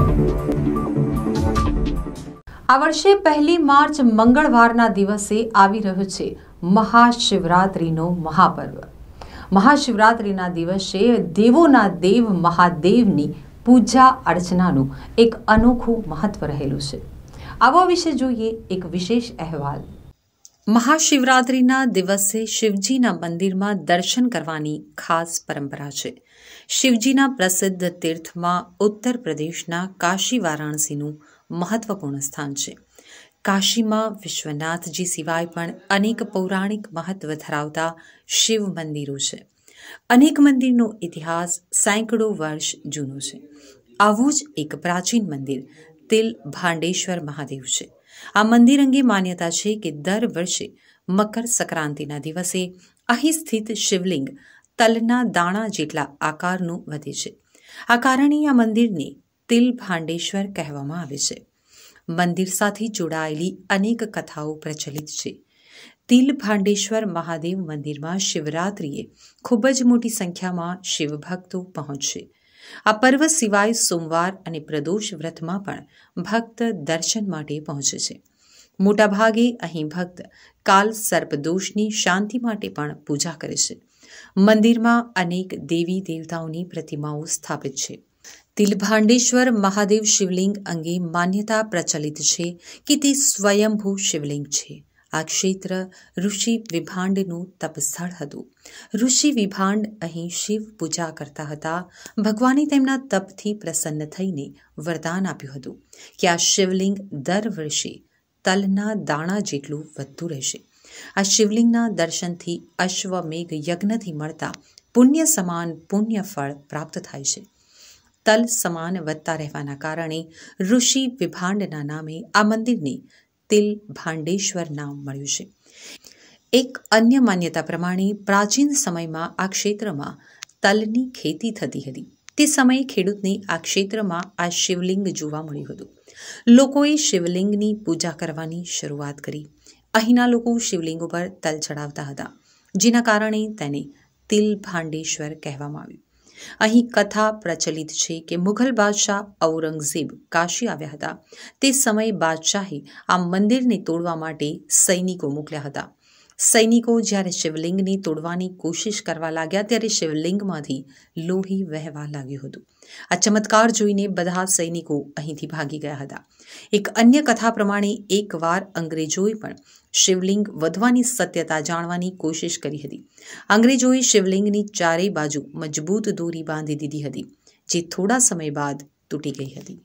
આ વર્ષે પહેલી માર્ચ મંગળવારના દિવસે આવી રહ્યો છે મહાશિવરાત્રિનો મહાપર્વ મહાશિવરાત્રિના દિવસે દેવોના દેવ મહાદેવની પૂજા અર્ચનાનું એક અનોખું મહત્વ રહેલું છે આવો વિશે જોઈએ એક વિશેષ અહેવાલ મહાશિવરાત્રિના દિવસે શિવજીના મંદિરમાં દર્શન કરવાની ખાસ પરંપરા છે શિવજીના પ્રસિદ્ધ તીર્થમાં ઉત્તર પ્રદેશના કાશી વારાણસીનું મહત્વપૂર્ણ સ્થાન છે કાશીમાં વિશ્વનાથજી સિવાય પણ અનેક પૌરાણિક મહત્વ ધરાવતા શિવ મંદિરો છે અનેક મંદિરનો ઇતિહાસ સેંકડો વર્ષ જૂનો છે આવું જ એક પ્રાચીન મંદિર તિલ ભાંડેશ્વર મહાદેવ છે આ મંદિર અંગે માન્યતા છે કે દર વર્ષે મકર સંક્રાંતિના દિવસે અહીં સ્થિત શિવલિંગ તલના દાણા જેટલા આકારનું વધે છે આ કારણે આ મંદિરને તિલ ભાંડેશ્વર કહેવામાં આવે છે મંદિર સાથે જોડાયેલી અનેક કથાઓ પ્રચલિત છે તિલ ભાંડેશ્વર મહાદેવ મંદિરમાં શિવરાત્રિએ ખૂબ જ મોટી સંખ્યામાં શિવભક્તો પહોંચશે આ પર્વ સિવાય સોમવાર અને પ્રદોષ વ્રતમાં પણ ભક્ત દર્શન માટે પહોંચે છે મોટાભાગે અહીં ભક્ત કાલ સર્પદોષની શાંતિ માટે પણ પૂજા કરે છે મંદિરમાં અનેક દેવી દેવતાઓની પ્રતિમાઓ સ્થાપિત છે તિલભાંડેશ્વર મહાદેવ શિવલિંગ અંગે માન્યતા પ્રચલિત છે કે તે સ્વયંભૂ શિવલિંગ છે આ ક્ષેત્ર ઋષિ વિભાંડનું તપસ્થળ હતું ઋષિ વિભાંડ અહીં શિવ પૂજા કરતા હતા ભગવાને તેમના તપથી પ્રસન્ન થઈને વરદાન આપ્યું હતું કે આ શિવલિંગ દર વર્ષે તલના દાણા જેટલું વધતું રહેશે આ શિવલિંગના દર્શનથી અશ્વમેઘ યજ્ઞથી મળતા પુણ્ય સમાન પુણ્ય ફળ પ્રાપ્ત થાય છે તલ સમાન વધતા રહેવાના કારણે ઋષિ વિભાંડના નામે આ મંદિરની તિલ ભાંડેશ્વર નામ મળ્યું છે એક અન્ય માન્યતા પ્રમાણે પ્રાચીન સમયમાં આ ક્ષેત્રમાં તલની ખેતી થતી હતી તે સમયે ખેડૂતને આ ક્ષેત્રમાં આ શિવલિંગ જોવા મળ્યું હતું લોકોએ શિવલિંગની પૂજા કરવાની શરૂઆત કરી અહીંના લોકો શિવલિંગ ઉપર તલ ચડાવતા હતા જેના કારણે તેને તિલ ભાંડેશ્વર કહેવામાં આવ્યું અહીં કથા પ્રચલિત છે કે મુઘલ બાદશાહ ઔરંગઝેબ કાશી આવ્યા હતા તે સમયે બાદશાહે આ મંદિરને તોડવા માટે સૈનિકો મોકલ્યા હતા સૈનિકો જ્યારે શિવલિંગને તોડવાની કોશિશ કરવા લાગ્યા ત્યારે શિવલિંગમાંથી લોહી વહેવા લાગ્યું હતું આ ચમત્કાર જોઈને બધા સૈનિકો અહીંથી ભાગી ગયા હતા એક અન્ય કથા પ્રમાણે એકવાર અંગ્રેજોએ પણ શિવલિંગ વધવાની સત્યતા જાણવાની કોશિશ કરી હતી અંગ્રેજોએ શિવલિંગની ચારેય બાજુ મજબૂત દોરી બાંધી દીધી હતી જે થોડા સમય બાદ તૂટી ગઈ હતી